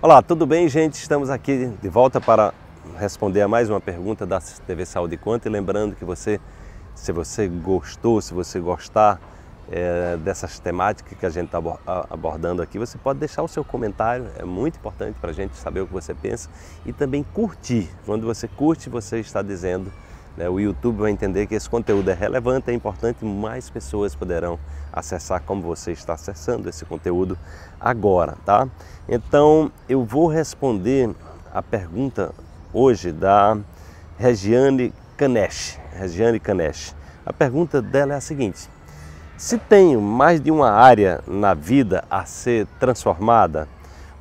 Olá, tudo bem, gente? Estamos aqui de volta para responder a mais uma pergunta da TV Saúde Quanto E lembrando que você, se você gostou, se você gostar é, dessas temáticas que a gente está abordando aqui, você pode deixar o seu comentário, é muito importante para a gente saber o que você pensa e também curtir. Quando você curte, você está dizendo né, o YouTube vai entender que esse conteúdo é relevante, é importante, mais pessoas poderão acessar como você está acessando esse conteúdo agora, tá? Então, eu vou responder a pergunta hoje da Regiane Canesh. Regiane Canesh. A pergunta dela é a seguinte: se tenho mais de uma área na vida a ser transformada,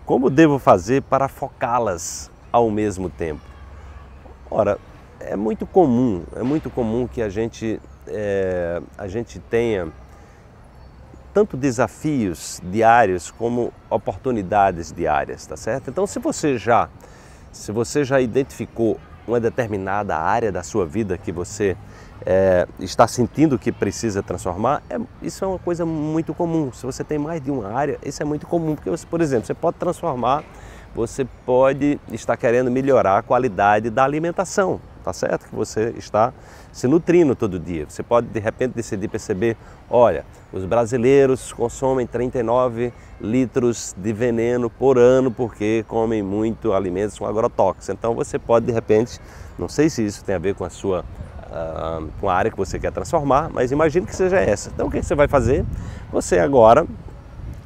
como devo fazer para focá-las ao mesmo tempo? Ora, é muito comum, é muito comum que a gente, é, a gente tenha tanto desafios diários como oportunidades diárias, tá certo? Então, se você já, se você já identificou uma determinada área da sua vida que você é, está sentindo que precisa transformar, é, isso é uma coisa muito comum. Se você tem mais de uma área, isso é muito comum, porque, você, por exemplo, você pode transformar, você pode estar querendo melhorar a qualidade da alimentação, Tá certo que você está se nutrindo todo dia. Você pode de repente decidir perceber, olha, os brasileiros consomem 39 litros de veneno por ano porque comem muito alimentos com agrotóxicos. Então você pode de repente, não sei se isso tem a ver com a sua ah, com a área que você quer transformar, mas imagino que seja essa. Então o que você vai fazer? Você agora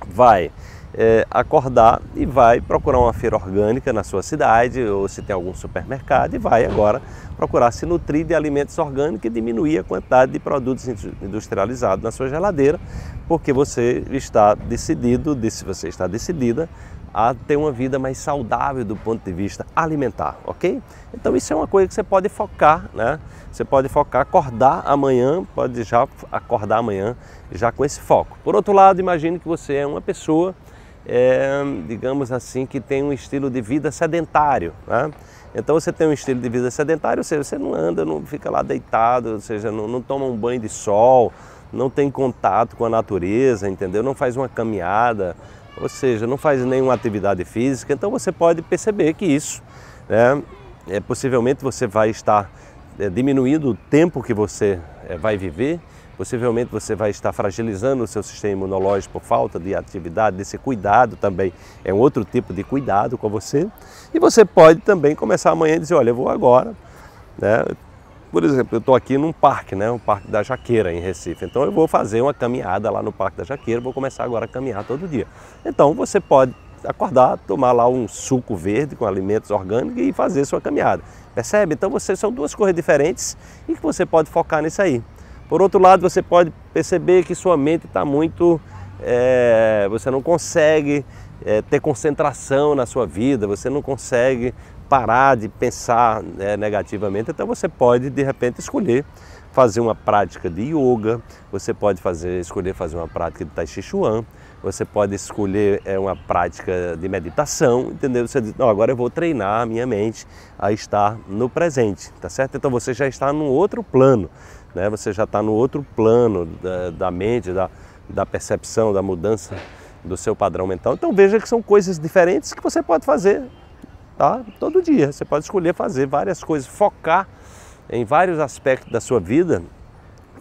vai é, acordar e vai procurar uma feira orgânica na sua cidade ou se tem algum supermercado e vai agora procurar se nutrir de alimentos orgânicos e diminuir a quantidade de produtos industrializados na sua geladeira, porque você está decidido, se você está decidida a ter uma vida mais saudável do ponto de vista alimentar, ok? Então isso é uma coisa que você pode focar, né? Você pode focar, acordar amanhã, pode já acordar amanhã já com esse foco. Por outro lado, imagine que você é uma pessoa é, digamos assim, que tem um estilo de vida sedentário. Né? Então você tem um estilo de vida sedentário, ou seja, você não anda, não fica lá deitado, ou seja, não, não toma um banho de sol, não tem contato com a natureza, entendeu? Não faz uma caminhada, ou seja, não faz nenhuma atividade física. Então você pode perceber que isso, né, é, possivelmente você vai estar é, diminuindo o tempo que você é, vai viver possivelmente você vai estar fragilizando o seu sistema imunológico por falta de atividade, desse cuidado também, é um outro tipo de cuidado com você. E você pode também começar amanhã e dizer, olha, eu vou agora, né? Por exemplo, eu estou aqui num parque, né? um parque da Jaqueira, em Recife. Então eu vou fazer uma caminhada lá no parque da Jaqueira, vou começar agora a caminhar todo dia. Então você pode acordar, tomar lá um suco verde com alimentos orgânicos e fazer sua caminhada. Percebe? Então você são duas coisas diferentes e que você pode focar nisso aí. Por outro lado, você pode perceber que sua mente está muito. É, você não consegue é, ter concentração na sua vida, você não consegue parar de pensar né, negativamente. Então você pode, de repente, escolher fazer uma prática de yoga, você pode fazer, escolher fazer uma prática de Tai Chi Chuan, você pode escolher é, uma prática de meditação, entendeu? Você diz, não, agora eu vou treinar a minha mente a estar no presente, tá certo? Então você já está num outro plano, né? Você já está no outro plano da, da mente, da, da percepção, da mudança do seu padrão mental. Então veja que são coisas diferentes que você pode fazer tá? todo dia. Você pode escolher fazer várias coisas, focar em vários aspectos da sua vida.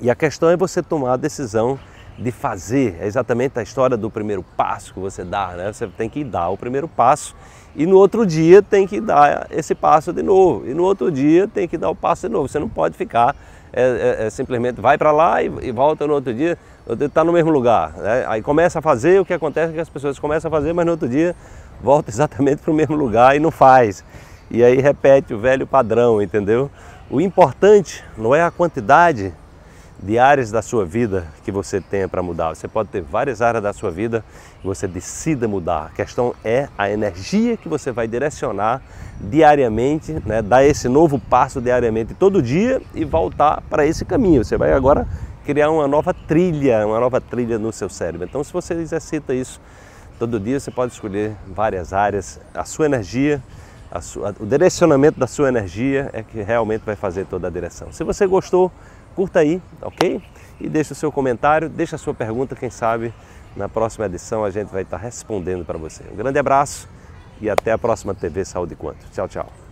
E a questão é você tomar a decisão de fazer. É exatamente a história do primeiro passo que você dá, né? Você tem que dar o primeiro passo e no outro dia tem que dar esse passo de novo. E no outro dia tem que dar o passo de novo. Você não pode ficar é, é, é simplesmente vai para lá e, e, volta no outro dia, está no mesmo lugar. Né? Aí começa a fazer, o que acontece é que as pessoas começam a fazer, mas no outro dia volta exatamente para o mesmo lugar e não faz. E aí repete o velho padrão, entendeu? O importante não é a quantidade de áreas da sua vida que você tenha para mudar. Você pode ter várias áreas da sua vida que você decida mudar. A questão é a energia que você vai direcionar diariamente, né? dar esse novo passo diariamente todo dia e voltar para esse caminho. Você vai agora criar uma nova trilha, uma nova trilha no seu cérebro. Então, se você exercita isso todo dia, você pode escolher várias áreas, a sua energia. A sua, o direcionamento da sua energia é que realmente vai fazer toda a direção. Se você gostou, Curta aí, tá ok? E deixa o seu comentário, deixa a sua pergunta, quem sabe na próxima edição a gente vai estar respondendo para você. Um grande abraço e até a próxima TV Saúde Quanto. Tchau, tchau.